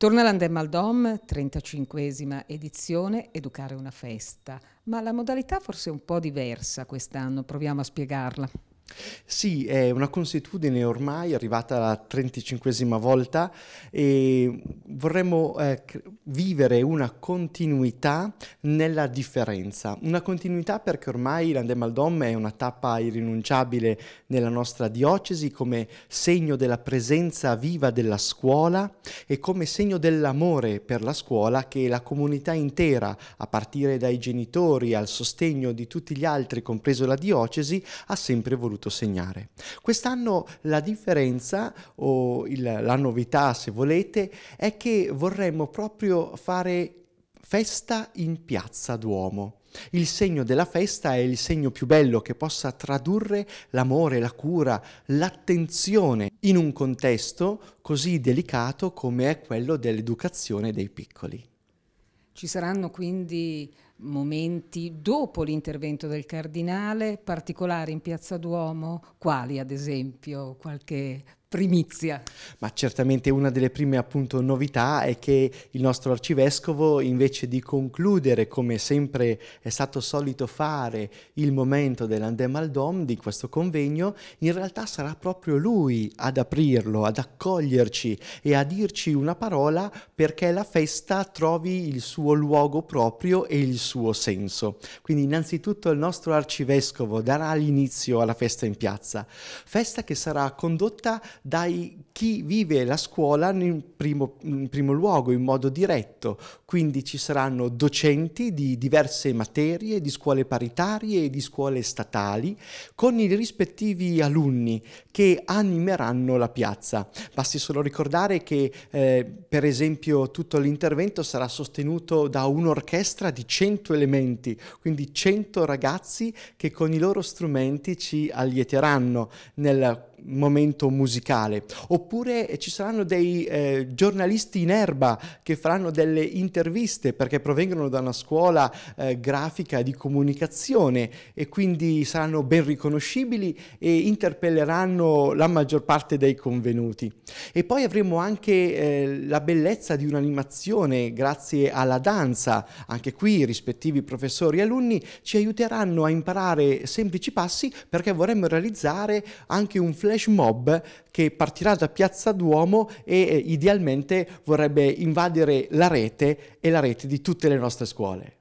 Torna l'Andemaldom, 35esima edizione, Educare una festa, ma la modalità forse è un po' diversa quest'anno, proviamo a spiegarla. Sì, è una consuetudine ormai arrivata la 35esima volta e vorremmo eh, vivere una continuità nella differenza. Una continuità perché ormai l'Andemaldom è una tappa irrinunciabile nella nostra diocesi come segno della presenza viva della scuola e come segno dell'amore per la scuola che la comunità intera, a partire dai genitori al sostegno di tutti gli altri, compreso la diocesi, ha sempre voluto segnare. Quest'anno la differenza o il, la novità, se volete, è che vorremmo proprio fare festa in piazza Duomo. Il segno della festa è il segno più bello che possa tradurre l'amore, la cura, l'attenzione in un contesto così delicato come è quello dell'educazione dei piccoli. Ci saranno quindi momenti dopo l'intervento del cardinale, particolari in Piazza Duomo, quali ad esempio qualche primizia. Ma certamente una delle prime appunto novità è che il nostro arcivescovo invece di concludere come sempre è stato solito fare il momento dell'Andem al Dom di questo convegno, in realtà sarà proprio lui ad aprirlo, ad accoglierci e a dirci una parola perché la festa trovi il suo luogo proprio e il suo suo senso. Quindi innanzitutto il nostro arcivescovo darà l'inizio alla festa in piazza, festa che sarà condotta da chi vive la scuola in primo, in primo luogo, in modo diretto. Quindi ci saranno docenti di diverse materie, di scuole paritarie e di scuole statali, con i rispettivi alunni che animeranno la piazza. Basti solo ricordare che eh, per esempio tutto l'intervento sarà sostenuto da un'orchestra di 100 100 elementi, quindi 100 ragazzi che con i loro strumenti ci allieteranno nel momento musicale. Oppure eh, ci saranno dei eh, giornalisti in erba che faranno delle interviste perché provengono da una scuola eh, grafica di comunicazione e quindi saranno ben riconoscibili e interpelleranno la maggior parte dei convenuti. E poi avremo anche eh, la bellezza di un'animazione grazie alla danza, anche qui rispetto rispettivi professori e alunni ci aiuteranno a imparare semplici passi perché vorremmo realizzare anche un flash mob che partirà da Piazza Duomo e eh, idealmente vorrebbe invadere la rete e la rete di tutte le nostre scuole.